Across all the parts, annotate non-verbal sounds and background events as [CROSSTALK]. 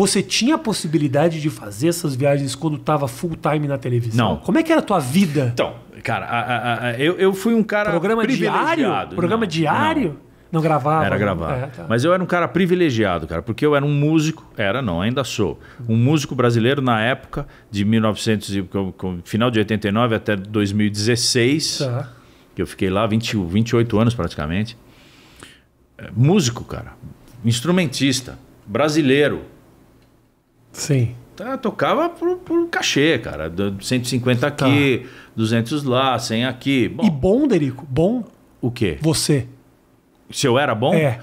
Você tinha a possibilidade de fazer essas viagens quando estava full time na televisão? Não. Como é que era a tua vida? Então, cara, a, a, a, eu, eu fui um cara Programa diário? Programa não, diário? Não. Não gravava? Era gravado. É, tá. Mas eu era um cara privilegiado, cara, porque eu era um músico, era não, ainda sou, um músico brasileiro na época de 1900, final de 89 até 2016, tá. que eu fiquei lá 20, 28 anos praticamente. É, músico, cara, instrumentista, brasileiro, Sim. Ela tá, tocava por, por cachê, cara. 150 aqui, tá. 200 lá, 100 aqui. Bom, e bom, Derico? Bom? O quê? Você. Se eu era bom? É.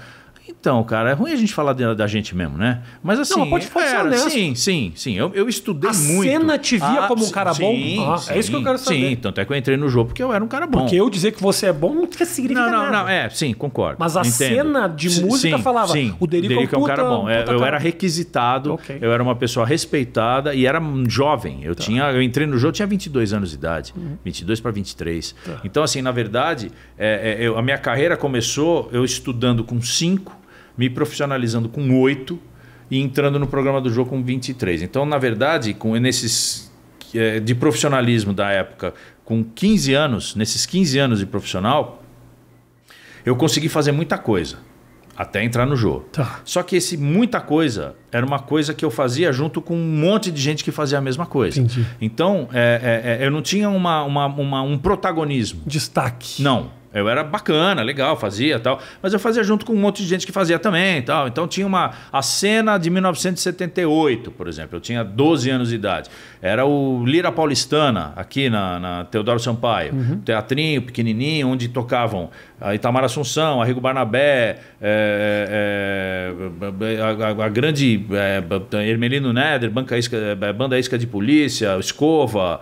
Então, cara, é ruim a gente falar de, da gente mesmo, né? Mas assim. Não, pode falar Sim, sim, sim. Eu, eu estudei a muito. A cena te via ah, como um cara sim, bom? Ah, sim, é isso que eu quero saber. Sim, tanto é que eu entrei no jogo porque eu era um cara bom. Porque eu dizer que você é bom não significa não, não, nada. Não, não, é, sim, concordo. Mas a entendo. cena de música sim, falava. Sim, o Derico, é Derico é um, puta, cara bom. É, eu cara. era requisitado, okay. eu era uma pessoa respeitada e era jovem. Eu, tá. tinha, eu entrei no jogo, tinha 22 anos de idade. Uhum. 22 para 23. Tá. Então, assim, na verdade, é, é, eu, a minha carreira começou eu estudando com 5 me profissionalizando com 8 e entrando no programa do jogo com 23. Então, na verdade, com nesses é, de profissionalismo da época, com 15 anos, nesses 15 anos de profissional, eu consegui fazer muita coisa até entrar no jogo. Tá. Só que esse muita coisa era uma coisa que eu fazia junto com um monte de gente que fazia a mesma coisa. Entendi. Então, é, é, é eu não tinha uma, uma, uma, um protagonismo. Destaque. Não. Eu era bacana, legal, fazia tal. Mas eu fazia junto com um monte de gente que fazia também tal. Então tinha uma. A cena de 1978, por exemplo. Eu tinha 12 anos de idade. Era o Lira Paulistana, aqui na, na Teodoro Sampaio. Uhum. Teatrinho pequenininho, onde tocavam a Itamar Assunção, Arrigo Barnabé, é, é, é, a, a, a, grande é, é Hermelino Neder, isca, é, Banda Isca de Polícia, Escova.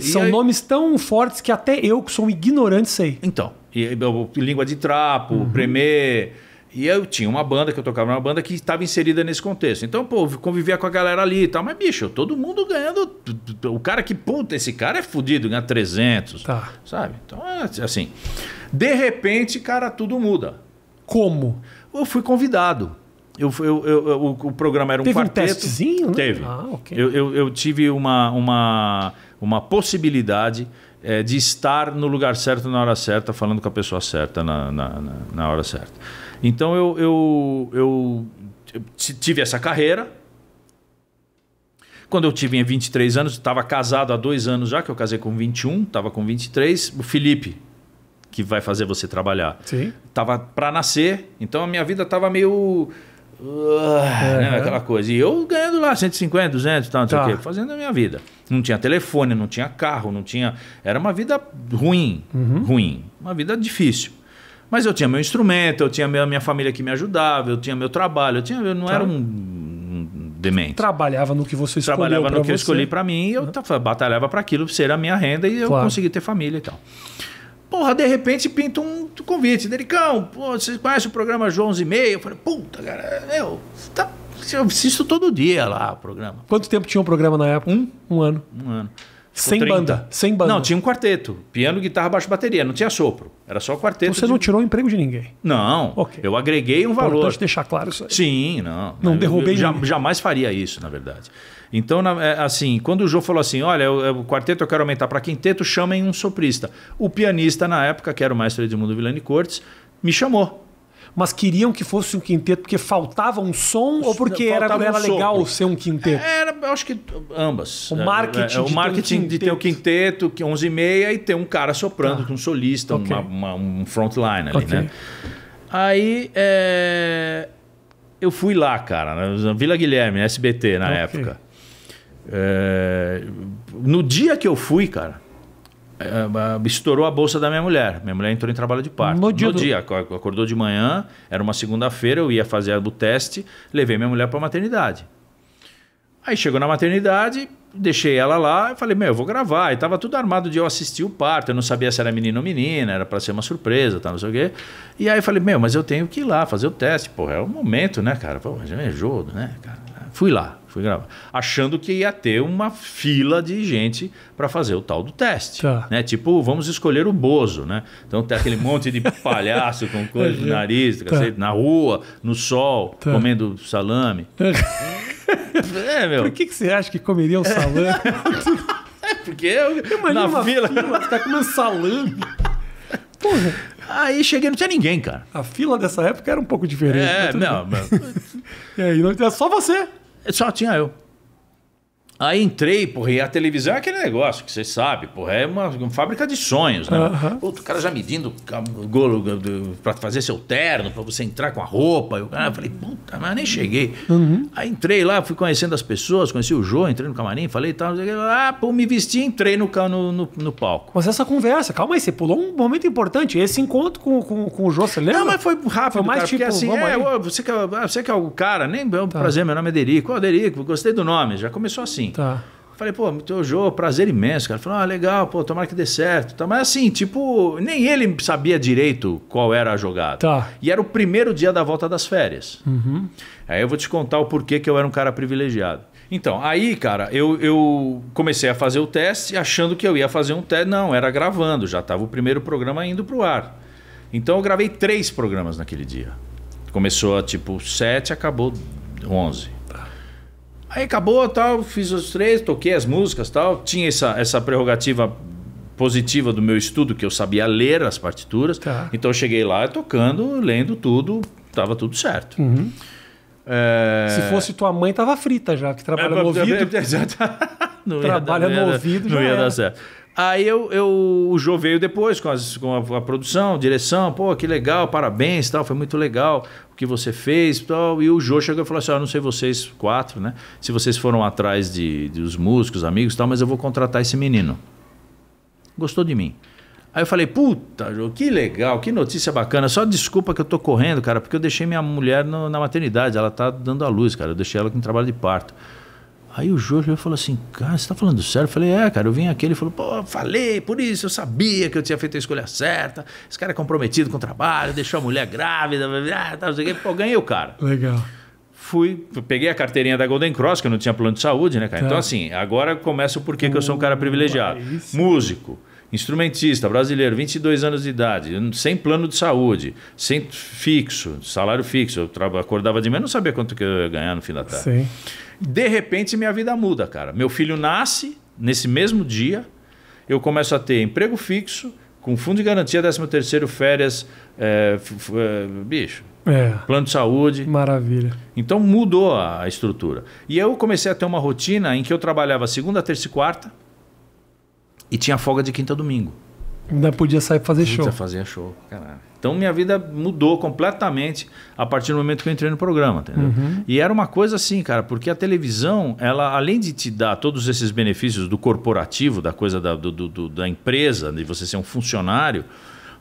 São aí... nomes tão fortes que até eu, que sou um ignorante, sei. Então. E, língua de trapo, uhum. E eu tinha uma banda que eu tocava, uma banda que estava inserida nesse contexto. Então, pô, convivia com a galera ali e tal. Mas, bicho, todo mundo ganhando. O cara que, puta, esse cara é fodido, ganha 300. Tá. Sabe? Então, é assim. De repente, cara, tudo muda. Como? Eu fui convidado. Eu, eu, eu, o, programa era um Teve quarteto. Teve um testezinho? Né? Teve. Ah, ok. Eu, eu, eu tive uma, uma, uma possibilidade é, de estar no lugar certo, na hora certa, falando com a pessoa certa, na, na, na hora certa. Então eu, eu, eu, eu tive essa carreira. Quando eu tive 23 anos, estava casado há dois anos já, que eu casei com 21, estava com 23. O Felipe, que vai fazer você trabalhar. Sim. para nascer, então a minha vida estava meio Uh, né? Aquela coisa. E eu ganhando lá 150, 200 e tal, não tá. sei o tá. quê, fazendo a minha vida. Não tinha telefone, não tinha carro, não tinha. Era uma vida ruim, uhum. ruim. Uma vida difícil. Mas eu tinha meu instrumento, eu tinha minha, minha família que me ajudava, eu tinha meu trabalho, eu, tinha, eu não tá. era um, um, demente. Trabalhava no que você escolheu. Trabalhava no que você. eu escolhi para mim e eu uhum. batalhava para aquilo ser a minha renda e eu claro. consegui ter família e tal. Porra, de repente pinta um convite. Delicão, pô, você conhece o programa João e meio? Eu falei, puta, cara, eu tá, eu assisto todo dia lá o programa. Quanto tempo tinha o um programa na época? Um. Um ano. Um ano. Tipo sem 30. banda, sem banda. Não, tinha um quarteto. Piano, guitarra, baixo, bateria. Não tinha sopro. Era só quarteto. Você de... não tirou o emprego de ninguém? Não. Okay. Eu agreguei um valor. Importante deixar claro isso aí. Sim, não. Não eu, derrubei eu, ninguém. Jamais faria isso, na verdade. Então, é, assim, quando o Jô falou assim, olha, o quarteto eu quero aumentar para quinteto, chamem um soprista. O pianista, na época, que era o maestro Edmundo Vilani Cortes, me chamou mas queriam que fosse um quinteto porque faltava um som ou porque era, um era legal sopro. ser um quinteto? É, era, eu acho que ambas. O marketing, é, é, o marketing de ter o um quinteto, que 11 e meia, e ter um cara soprando, ah. um solista, okay. uma, uma, um frontline ali, okay. né? Aí é... eu fui lá, cara, na Vila Guilherme, SBT na okay. época. É, no dia que eu fui, cara, é, é, estourou a bolsa da minha mulher. Minha mulher entrou em trabalho de parto. No dia, no dia do... acordou de manhã, era uma segunda-feira, eu ia fazer o teste, levei minha mulher para a maternidade. Aí chegou na maternidade, deixei ela lá falei: Meu, eu vou gravar. E tava tudo armado de eu assistir o parto. Eu não sabia se era menino ou menina, era para ser uma surpresa, tá, não sei o quê. E aí falei: Meu, mas eu tenho que ir lá fazer o teste. Porra, é o momento, né, cara? Pô, já me ajudo, né, cara? Fui lá. Fui gravar. Achando que ia ter uma fila de gente para fazer o tal do teste. Tá. Né? Tipo, vamos escolher o Bozo, né? Então tem aquele monte de [LAUGHS] palhaço com coisa de nariz, tá. cacete, na rua, no sol, tá. comendo salame. [LAUGHS] é, meu. Por que, que você acha que comeria um salame? [LAUGHS] é porque eu, na uma fila. fila tá comendo salame. Porra. Aí cheguei, não tinha ninguém, cara. A fila dessa época era um pouco diferente. É, né? não. Mas... e aí, não, tinha só você. Só tinha eu. Aí entrei, porra, e a televisão é aquele negócio que você sabe, porra, é uma, uma fábrica de sonhos, né? Uhum. Puta, o cara já medindo golo pra fazer seu terno, pra você entrar com a roupa. Eu, ah, eu falei, puta, mas nem cheguei. Uhum. Aí entrei lá, fui conhecendo as pessoas, conheci o João, entrei no camarim, falei e tal. Ah, pô, me vesti e entrei no, no, no, no, palco. Mas essa conversa, calma aí, você pulou um momento importante. Esse encontro com, com, com o João, você lembra? Não, mas foi rápido, foi mais cara, tipo, porque, assim, é, você, que é, ah, você que é o cara, nem é tá. prazer, meu nome é Derico. Ô, oh, Derico, gostei do nome, já começou assim. Assim. Tá. Falei, pô, meu jogo, é prazer imenso, cara. falou ah, legal, pô, tomara que dê certo. Tá, mas assim, tipo, nem ele sabia direito qual era a jogada. Tá. E era o primeiro dia da volta das férias. Uhum. Aí eu vou te contar o porquê que eu era um cara privilegiado. Então, aí, cara, eu, eu comecei a fazer o teste achando que eu ia fazer um teste. Não, era gravando, já estava o primeiro programa indo pro ar. Então eu gravei três programas naquele dia. Começou a tipo sete, acabou onze. Aí acabou, tal, fiz os três, toquei as músicas, tal. Tinha essa, essa prerrogativa positiva do meu estudo que eu sabia ler as partituras. Tá. Então eu cheguei lá tocando, lendo tudo, tava tudo certo. Uhum. É... Se fosse tua mãe, tava frita já, que trabalha é, no [LAUGHS] ouvido. não trabalha ia, no ouvido, já. Não ia dar certo. Aí eu, eu, o Jô veio depois com, as, com a, a, produção, direção, pô, que legal, parabéns, tal, foi muito legal o que você fez, tal. E o Jô chegou e falou assim, ah, não sei vocês quatro, né? Se vocês foram atrás de, de os músicos, amigos, tal, mas eu vou contratar esse menino. Gostou de mim. Aí eu falei, puta, Jô, que legal, que notícia bacana. Só desculpa que eu tô correndo, cara, porque eu deixei minha mulher no, na maternidade, ela tá dando à luz, cara. Eu deixei ela com trabalho de parto. Aí o Jorge falou assim, cara, você tá falando sério? Eu falei, é, cara, eu vim aqui. Ele falou, pô, falei, por isso, eu sabia que eu tinha feito a escolha certa. Esse cara é comprometido com o trabalho, deixou a mulher grávida, ah, quê? pô, ganhei o cara. Legal fui, peguei a carteirinha da Golden Cross, que eu não tinha plano de saúde, né, cara? Então, tá. Então, assim, agora começa o porquê uh, que eu sou um cara privilegiado. É Músico, instrumentista, brasileiro, 22 anos de idade, sem plano de saúde, sem fixo, salário fixo. Eu acordava de manhã, não sabia quanto que eu ia ganhar no fim da tarde. Sim. De repente, minha vida muda, cara. Meu filho nasce nesse mesmo dia, eu começo a ter emprego fixo, com fundo de garantia, 13 terceiro, férias, é, bicho, é. plano de saúde. Maravilha. Então mudou a estrutura. E eu comecei a ter uma rotina em que eu trabalhava segunda, terça e quarta e tinha folga de quinta a domingo. Ainda podia sair fazer Puta, show. fazer show, caralho. Então minha vida mudou completamente a partir do momento que eu entrei no programa, entendeu? Uhum. E era uma coisa assim, cara, porque a televisão, ela além de te dar todos esses benefícios do corporativo, da coisa da, do, do, da empresa, de você ser um funcionário,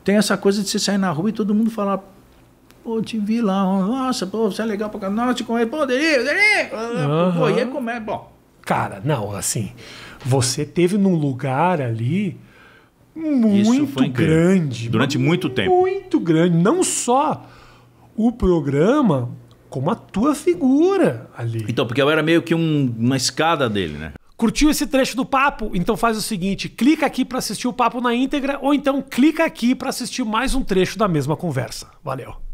tem essa coisa de você sair na rua e todo mundo falar, pô, te vi lá, nossa, pô, você é legal pra caramba, nossa, te comer, pô, delírio, delírio, uhum. pô, e comer, é? bom. Cara, não, assim, você teve num lugar ali muito grande. Durante muito tempo. Muito grande. Não só o programa, como a tua figura ali. Então, porque eu era meio que um, uma escada dele, né? Curtiu esse trecho do papo? Então faz o seguinte, clica aqui para assistir o papo na íntegra ou então clica aqui para assistir mais um trecho da mesma conversa. Valeu.